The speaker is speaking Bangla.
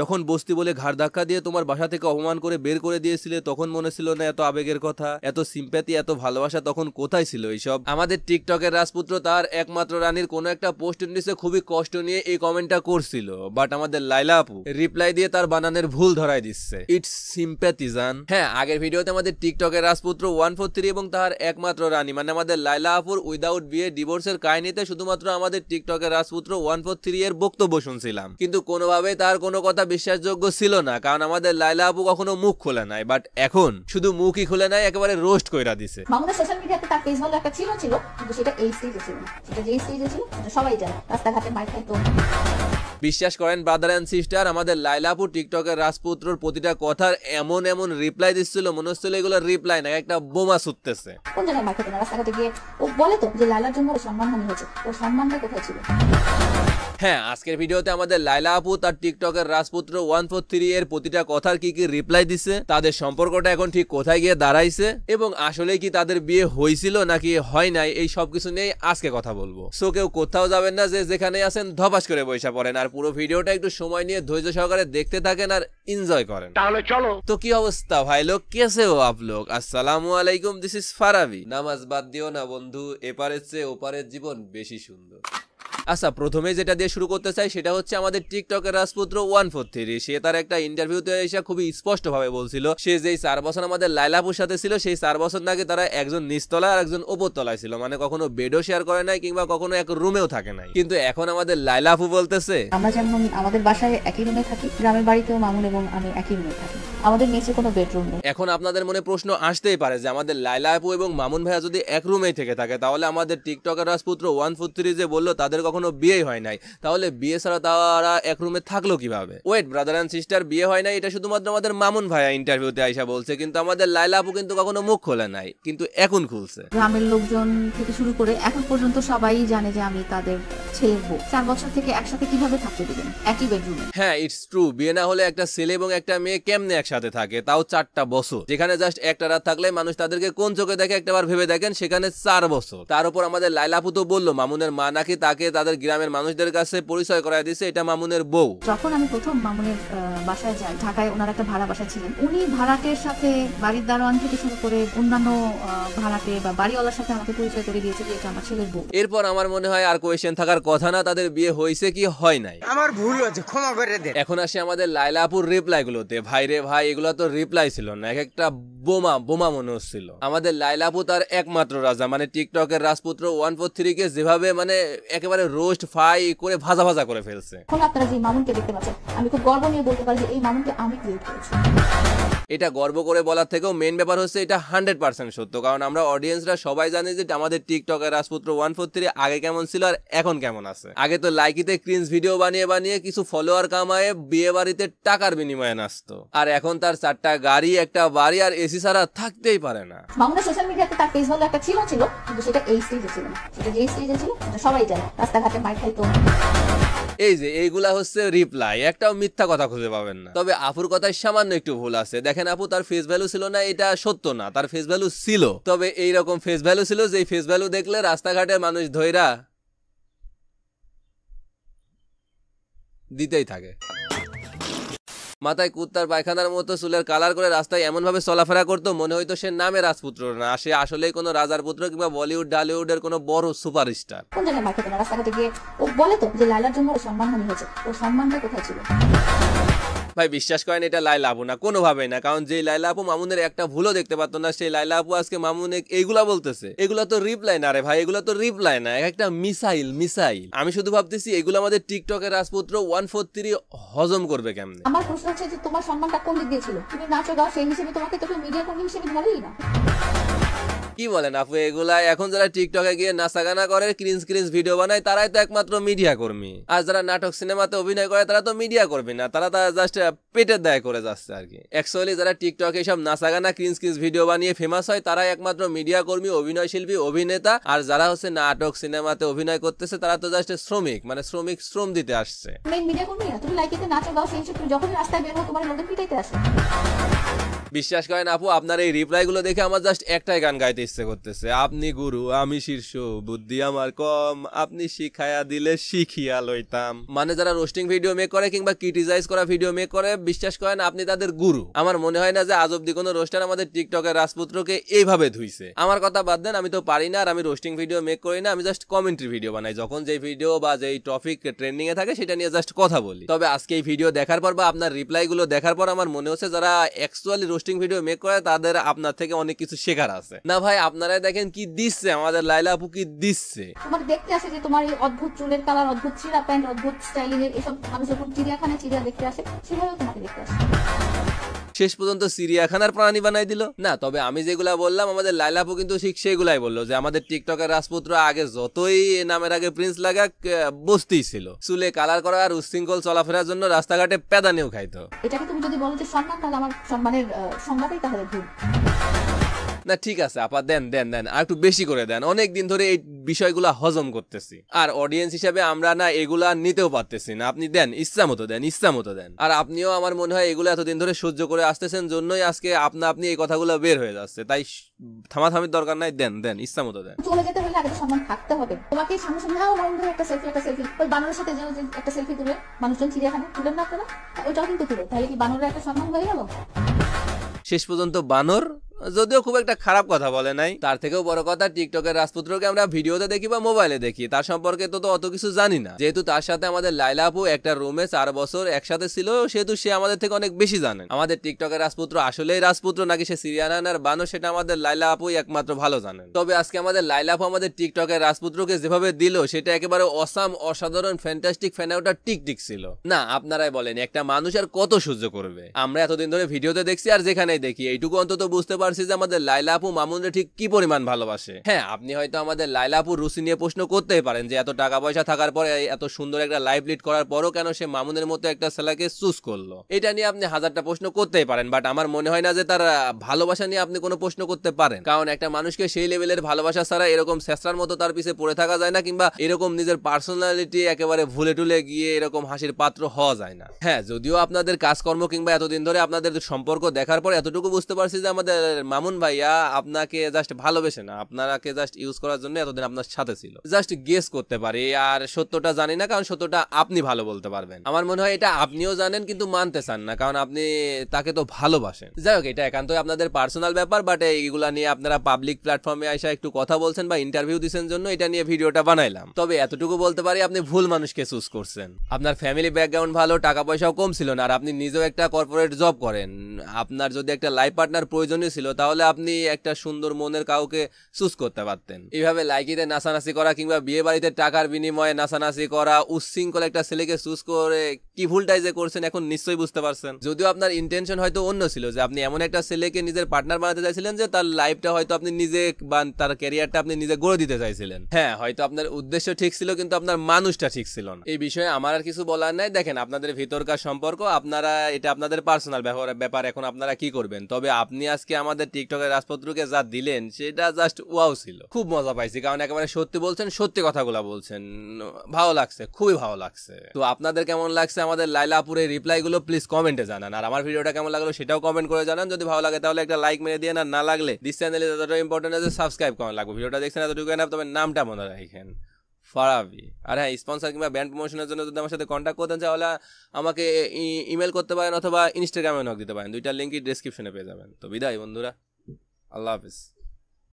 যখন বস্তি বলে ঘাড় ধাক্কা দিয়ে তোমার বাসা থেকে অপমান করে বের করে দিয়েছিলে তখন মনে ছিল না এত আবেগের কথা এত সিম্প্যাথি এত ভালোবাসা তখন কোথায় ছিল এইসব আমাদের টিকটকের রাজপুত্র তার একমাত্র রানীর কোনো একটা পোস্ট নিচে খুবই কষ্ট নিয়ে এই কমেন্টটা করছিল বাট আমাদের লাইলা আপু রিপ্লাই দিয়ে তার বানানের ভুল ধরাই দিচ্ছে ইটস সিম্প্যাথি জান হ্যাঁ আগের ভিডিওতে আমাদের টিকটকের রাজপুত্র ওয়ান ফোর থ্রি এবং তার একমাত্র রানী মানে আমাদের লাইলা আপুর উইদাউট বিয়ে ডিভোর্সের কাহিনীতে শুধুমাত্র আমাদের টিকটকের রাজপুত্র ওয়ান ফোর থ্রি এর বক্তব্য শুনছিলাম কিন্তু কোনোভাবে তার কোনো কথা কথাটা বিশ্বাসযোগ্য ছিল না কারণ আমাদের লাইলা আপু কখনো মুখ খোলে নাই বাট এখন শুধু মুখই খুলে নাই একেবারে রোস্ট কইরা দিছে মামুনের সোশ্যাল মিডিয়াতে তার পেজ ভালো একটা ছিল ছিল কিন্তু সেটা এই স্টেজে ছিল সেটা যেই স্টেজে ছিল সবাই জানে রাস্তাঘাটে মাইক খাইতো বিশ্বাস করেন ব্রাদার অ্যান্ড সিস্টার আমাদের লাইলাপুর টিকটকের রাজপুত্রর প্রতিটা কথার এমন এমন রিপ্লাই দিচ্ছিল মনে হচ্ছিল এগুলো রিপ্লাই না একটা বোমা ছুটতেছে কোন জায়গায় মাইক রাস্তাঘাটে গিয়ে ও বলে তো যে লাইলার জন্য সম্মান হয়েছে ওর সম্মানটা কোথায় ছিল হ্যাঁ আজকের ভিডিওতে আমাদের লাইলা আপু তার টিকটকের রাজপুত্র ওয়ান ফোর থ্রি এর প্রতিটা কথার কি কি রিপ্লাই দিছে তাদের সম্পর্কটা এখন ঠিক কোথায় গিয়ে দাঁড়াইছে এবং আসলে কি তাদের বিয়ে হয়েছিল নাকি হয় নাই এই সব কিছু নিয়ে আজকে কথা বলবো সো কেউ কোথাও যাবেন না যে যেখানে আছেন ধপাস করে বৈশা পড়েন আর পুরো ভিডিওটা একটু সময় নিয়ে ধৈর্য সহকারে দেখতে থাকেন আর এনজয় করেন তাহলে চলো তো কি অবস্থা ভাই লোক কেসে ও আপ লোক আসসালামু আলাইকুম দিস ইজ ফারাবি নামাজ বাদ দিও না বন্ধু এপারের চেয়ে ওপারের জীবন বেশি সুন্দর আচ্ছা প্রথমে যেটা দিয়ে শুরু করতে চাই সেটা হচ্ছে আমাদের টিকটকের রাজপুত্র ওয়ান ফোর থ্রি সে তার একটা ইন্টারভিউতে এসে খুবই স্পষ্টভাবে বলছিল সে যেই চার বছর আমাদের লাইলাপুর সাথে ছিল সেই চার বছর আগে তারা একজন নিচতলা আর একজন ওপরতলায় ছিল মানে কখনো বেডও শেয়ার করে নাই কিংবা কখনো এক রুমেও থাকে নাই কিন্তু এখন আমাদের লাইলাপু বলতেছে আমরা যেমন আমাদের বাসায় একই রুমে থাকি গ্রামের বাড়িতেও মামুন এবং আমি একই রুমে থাকি আমাদের নিচে কোনো বেডরুম নেই এখন আপনাদের মনে প্রশ্ন আসতেই পারে যে আমাদের লাইলা আপু এবং মামুন ভাইয়া যদি এক রুমেই থেকে থাকে তাহলে আমাদের টিকটকের রাজপুত্র ওয়ান ফোর থ্রি যে বললো তাদের কখনো বিয়েই হয় নাই তাহলে বিয়ে ছাড়া তারা এক রুমে থাকলো কিভাবে ওয়েট ব্রাদার অ্যান্ড সিস্টার বিয়ে হয় নাই এটা শুধুমাত্র আমাদের মামুন ভাইয়া ইন্টারভিউতে আইসা বলছে কিন্তু আমাদের লাইলা আপু কিন্তু কখনো মুখ খোলে নাই কিন্তু এখন খুলছে গ্রামের লোকজন থেকে শুরু করে এখন পর্যন্ত সবাই জানে যে আমি তাদের ছেলে চার বছর থেকে একসাথে কিভাবে থাকতে দিবেন একই বেডরুমে হ্যাঁ ইটস ট্রু বিয়ে না হলে একটা ছেলে এবং একটা মেয়ে কেমনে একসাথে একসাথে থাকে তাও চারটা বছর যেখানে জাস্ট একটা রাত থাকলে মানুষ তাদেরকে কোন চোখে দেখে একটা বার ভেবে দেখেন সেখানে চার বছর তার উপর আমাদের লাইলাপু তো বললো মামুনের মা নাকি তাকে তাদের গ্রামের মানুষদের কাছে পরিচয় করায় দিছে এটা মামুনের বউ যখন আমি প্রথম মামুনের বাসায় যাই ঢাকায় ওনার একটা ভাড়া বাসা ছিলেন উনি ভাড়াটের সাথে বাড়ির দারোয়ান থেকে শুরু করে অন্যান্য ভাড়াতে বা বাড়িওয়ালার সাথে আমাকে পরিচয় করে দিয়েছে যে এটা আমার ছেলের বউ এরপর আমার মনে হয় আর কোয়েশ্চেন থাকার কথা না তাদের বিয়ে হয়েছে কি হয় নাই আমার ভুল হয়েছে ক্ষমা করে দেন এখন আসি আমাদের লাইলাপুর রিপ্লাই গুলোতে ভাই রে ভাই ভাই এগুলো তো রিপ্লাই ছিল না এক একটা বোমা বোমা মনে হচ্ছিল আমাদের লাইলাপু তার একমাত্র রাজা মানে টিকটকের রাজপুত্র ওয়ান ফোর থ্রি কে যেভাবে মানে একেবারে রোস্ট ফাই করে ভাজা ভাজা করে ফেলছে এখন আপনারা যে মামুনকে দেখতে পাচ্ছেন আমি খুব গর্ব নিয়ে বলতে পারি যে এই মামুনকে আমি ক্রিয়েট করেছি এটা গর্ব করে বলার থেকেও মেন ব্যাপার হচ্ছে এটা হান্ড্রেড পার্সেন্ট সত্য কারণ আমরা অডিয়েন্সরা সবাই জানি যে আমাদের টিকটকের রাজপুত্র ওয়ান ফোর থ্রি আগে কেমন ছিল আর এখন কেমন আছে আগে তো লাইকিতে ক্রিন্স ভিডিও বানিয়ে বানিয়ে কিছু ফলোয়ার কামায়ে বিয়ে বাড়িতে টাকার বিনিময়ে নাচত আর এখন তার চারটা গাড়ি একটা বাড়ি আর এসি ছাড়া থাকতেই পারে না বাংলা সোশ্যাল মিডিয়াতে তার পেজ একটা ছিল ছিল কিন্তু সেটা এই স্টেজে ছিল সেটা যে স্টেজে ছিল সবাই জানে রাস্তাঘাটে মাইক খাইতো এই যে এইগুলা হচ্ছে রিপ্লাই একটাও মিথ্যা কথা খুঁজে পাবেন না তবে আপুর কথায় সামান্য একটু ভুল আছে দেখেন আপু তার ফেস ভ্যালু ছিল না এটা সত্য না তার ফেস ভ্যালু ছিল তবে এইরকম ফেস ভ্যালু ছিল যে ফেস ভ্যালু দেখলে রাস্তাঘাটে মানুষ ধৈরা দিতেই থাকে মাথায় কুত্তার পায়খানার মতো চুলের কালার করে রাস্তায় এমনভাবে চলাফেরা করতো মনে হইতো সে নামে রাজপুত্র না সে আসলেই কোনো রাজার পুত্র কিংবা বলিউড ডালিউডের কোনো বড় সুপার স্টার রাস্তাঘাটে গিয়ে বলে তো যে লালার জন্য ও সম্মান হয়েছে ও সম্মানটা কোথায় ছিল ভাই বিশ্বাস করেন এটা লাইলা আপু না কোনোভাবেই না কারণ যে লাইলা আপু মামুনের একটা ভুলও দেখতে পারতো না সেই লাইলা আপু আজকে মামুনে এইগুলা বলতেছে এগুলা তো রিপ্লাই না রে ভাই এগুলো তো রিপ্লাই না একটা মিসাইল মিসাইল আমি শুধু ভাবতেছি এগুলো আমাদের টিকটকের রাজপুত্র ওয়ান ফোর থ্রি হজম করবে কেমনে আমার প্রশ্ন হচ্ছে যে তোমার সম্মানটা কোন দিক দিয়েছিল তুমি নাচো গাও সেই হিসেবে তোমাকে তো মিডিয়া কর্মী হিসেবে ধরেই না কি বলেন আপু এগুলা এখন যারা টিকটকে গিয়ে নাচাগানা করে ক্রিঞ্জ ক্রিঞ্জ ভিডিও বানায় তারাই তো একমাত্র মিডিয়া কর্মী আর যারা নাটক সিনেমাতে অভিনয় করে তারা তো মিডিয়া কর্মী না তারা তারা জাস্ট পেটের দায় করে যাচ্ছে আর কি অ্যাকচুয়ালি যারা টিকটকে সব নাচাগানা ক্রিঞ্জ ক্রিঞ্জ ভিডিও বানিয়ে ফেমাস হয় তারাই একমাত্র মিডিয়া কর্মী অভিনয় শিল্পী অভিনেতা আর যারা হচ্ছে নাটক সিনেমাতে অভিনয় করতেছে তারা তো জাস্ট শ্রমিক মানে শ্রমিক শ্রম দিতে আসছে বিশ্বাস করেন আপু আপনার এই রিপ্লাই গুলো দেখে আমার জাস্ট একটাই গান গাইতে ইচ্ছে করতেছে আপনি গুরু আমি শীর্ষ বুদ্ধি আমার কম আপনি শিখাইয়া দিলে শিখিয়া লইতাম মানে যারা রোস্টিং ভিডিও মেক করে কিংবা ক্রিটিসাইজ করা ভিডিও মেক করে বিশ্বাস করেন আপনি তাদের গুরু আমার মনে হয় না যে আজ অব্দি কোনো রোস্টার আমাদের টিকটকের রাজপুত্রকে এইভাবে ধুইছে আমার কথা বাদ দেন আমি তো পারি না আর আমি রোস্টিং ভিডিও মেক করি না আমি জাস্ট কমেন্ট্রি ভিডিও বানাই যখন যে ভিডিও বা যেই টপিক ট্রেন্ডিং এ থাকে সেটা নিয়ে জাস্ট কথা বলি তবে আজকে এই ভিডিও দেখার পর বা আপনার রিপ্লাই গুলো দেখার পর আমার মনে হচ্ছে যারা অ্যাকচুয়ালি রোস্টিং ভিডিও মেক করে তাদের আপনার থেকে অনেক কিছু শেখার আছে না ভাই ভাই আপনারা দেখেন কি দিচ্ছে আমাদের লাইলা আপু কি দিচ্ছে তোমার দেখতে আসে যে তোমার এই অদ্ভুত চুলের কালার অদ্ভুত চিরা প্যান্ট অদ্ভুত স্টাইলিং এর এসব আমি যখন চিড়িয়াখানায় চিড়িয়া দেখতে আসে সেভাবে তোমাকে দেখতে আসে শেষ পর্যন্ত সিরিয়াখানার প্রাণী বানাই দিল না তবে আমি যেগুলা বললাম আমাদের লাইলাপু কিন্তু ঠিক সেগুলাই বললো যে আমাদের টিকটকের রাজপুত্র আগে যতই নামের আগে প্রিন্স লাগাক বসতেই ছিল চুলে কালার করা আর উশৃঙ্খল চলাফেরার জন্য রাস্তাঘাটে পেদানিও খাইতো এটাকে তুমি যদি বলো যে সম্মান তাহলে আমার সম্মানের সংজ্ঞাটাই তাহলে ভুল না ঠিক আছে আপা দেন দেন দেন আর একটু বেশি করে দেন অনেক দিন ধরে এই বিষয়গুলো হজম করতেছি আর অডিয়েন্স হিসাবে আমরা না এগুলা নিতেও পারতেছি না আপনি দেন ইচ্ছা মতো দেন ইচ্ছা মতো দেন আর আপনিও আমার মনে হয় এগুলো এতদিন ধরে সহ্য করে আসতেছেন জন্যই আজকে আপনা আপনি এই কথাগুলো বের হয়ে যাচ্ছে তাই থামাথামির দরকার নাই দেন দেন ইচ্ছা মতো দেন চলে যেতে হলে আগে সম্মান থাকতে হবে তোমাকে সামনে সামনে হ্যাঁ, একটা সেলফি একটা সেলফি ওই বানরের সাথে যে একটা সেলফি তুলে মানুষজন তুলেন না আপনারা ওইটাও কিন্তু তুলে তাহলে কি বানরের একটা সম্মান হয়ে গেল শেষ পর্যন্ত বানর যদিও খুব একটা খারাপ কথা বলে নাই তার থেকেও বড় কথা টিকটকের রাজপুত্রকে আমরা ভিডিওতে দেখি বা মোবাইলে দেখি তার সম্পর্কে তো অত কিছু জানি না যেহেতু তার সাথে আমাদের লাইলা আপু একটা রুমে চার বছর একসাথে ছিল সেহেতু সে আমাদের থেকে অনেক বেশি জানে আমাদের টিকটকের রাজপুত্র আসলেই রাজপুত্র নাকি সে সিরিয়ান আর বানো সেটা আমাদের লাইলা আপু একমাত্র ভালো জানেন তবে আজকে আমাদের লাইলা আপু আমাদের টিকটকের রাজপুত্রকে যেভাবে দিল সেটা একেবারে অসাম অসাধারণ ফ্যান্টাস্টিক টিক টিকটিক ছিল না আপনারাই বলেন একটা মানুষ আর কত সহ্য করবে আমরা এতদিন ধরে ভিডিওতে দেখছি আর যেখানেই দেখি এইটুকু অন্তত বুঝতে পারছি পারছি যে আমাদের লাইলা আপু মামুনরে ঠিক কি পরিমাণ ভালোবাসে হ্যাঁ আপনি হয়তো আমাদের লাইলা আপুর রুচি নিয়ে প্রশ্ন করতে পারেন যে এত টাকা পয়সা থাকার পরে এত সুন্দর একটা লাইফ লিড করার পরও কেন সে মামুনের মতো একটা ছেলেকে চুজ করলো এটা নিয়ে আপনি হাজারটা প্রশ্ন করতেই পারেন বাট আমার মনে হয় না যে তার ভালোবাসা নিয়ে আপনি কোনো প্রশ্ন করতে পারেন কারণ একটা মানুষকে সেই লেভেলের ভালোবাসা ছাড়া এরকম শেষরার মতো তার পিছিয়ে পড়ে থাকা যায় না কিংবা এরকম নিজের পার্সোনালিটি একেবারে ভুলে টুলে গিয়ে এরকম হাসির পাত্র হওয়া যায় না হ্যাঁ যদিও আপনাদের কাজকর্ম কিংবা এতদিন ধরে আপনাদের সম্পর্ক দেখার পর এতটুকু বুঝতে পারছি যে আমাদের মামুন ভাইয়া আপনাকে জাস্ট ভালোবেসে না আপনাকে জাস্ট ইউজ করার জন্য এতদিন আপনার সাথে ছিল জাস্ট গেস করতে পারি আর সত্যটা জানি না কারণ সত্যটা আপনি ভালো বলতে পারবেন আমার মনে হয় এটা আপনিও জানেন কিন্তু মানতে চান না কারণ আপনি তাকে তো ভালোবাসেন যাই হোক এটা একান্তই আপনাদের পার্সোনাল ব্যাপার বাট এইগুলো নিয়ে আপনারা পাবলিক প্ল্যাটফর্মে আসা একটু কথা বলছেন বা ইন্টারভিউ দিচ্ছেন জন্য এটা নিয়ে ভিডিওটা বানাইলাম তবে এতটুকু বলতে পারি আপনি ভুল মানুষকে চুজ করছেন আপনার ফ্যামিলি ব্যাকগ্রাউন্ড ভালো টাকা পয়সাও কম ছিল না আর আপনি নিজেও একটা কর্পোরেট জব করেন আপনার যদি একটা লাইফ পার্টনার প্রয়োজনীয় ছিল তাহলে আপনি একটা সুন্দর মনের কাউকে চুজ করতে পারতেন এইভাবে লাইকিতে নাচানাচি করা কিংবা বিয়ে বাড়িতে টাকার বিনিময়ে নাচানাচি করা উশৃঙ্খল একটা ছেলেকে চুজ করে কি ভুলটাই যে করছেন এখন নিশ্চয়ই বুঝতে পারছেন যদিও আপনার ইন্টেনশন হয়তো অন্য ছিল যে আপনি এমন একটা ছেলেকে নিজের পার্টনার বানাতে চাইছিলেন যে তার লাইফটা হয়তো আপনি নিজে বা তার ক্যারিয়ারটা আপনি নিজে গড়ে দিতে চাইছিলেন হ্যাঁ হয়তো আপনার উদ্দেশ্য ঠিক ছিল কিন্তু আপনার মানুষটা ঠিক ছিল না এই বিষয়ে আমার আর কিছু বলার নাই দেখেন আপনাদের ভিতরকার সম্পর্ক আপনারা এটা আপনাদের পার্সোনাল ব্যাপার এখন আপনারা কি করবেন তবে আপনি আজকে আমাদের টিকটকের রাজপত্রকে যা দিলেন সেটা জাস্ট ওয়াও ছিল খুব মজা পাইছি কারণ একেবারে সত্যি বলছেন সত্যি কথাগুলো বলছেন ভালো লাগছে খুবই ভালো লাগছে তো আপনাদের কেমন লাগছে আমাদের লাইলাপুরের রিপ্লাইগুলো প্লিজ কমেন্টে জানান আর আমার ভিডিওটা কেমন লাগলো সেটাও কমেন্ট করে জানান যদি ভালো লাগে তাহলে একটা লাইক মেরে দিয়ে না লাগলে দিস চ্যানেলে যতটা ইম্পর্টেন্ট আছে সাবস্ক্রাইব করা লাগবে ভিডিওটা দেখছেন এতটুকু না তবে নামটা মনে রাখেন ফারাবি আর হ্যাঁ স্পন্সার কিংবা ব্যান্ড প্রমোশনের জন্য যদি আমার সাথে কন্ট্যাক্ট করতেন তাহলে আমাকে ইমেল করতে পারেন অথবা ইনস্টাগ্রামে নক দিতে পারেন দুইটা লিঙ্কই ডিসক্রিপশনে পেয়ে যাবেন তো বিদায় বন্ধুরা আল্লাহ হাফিজ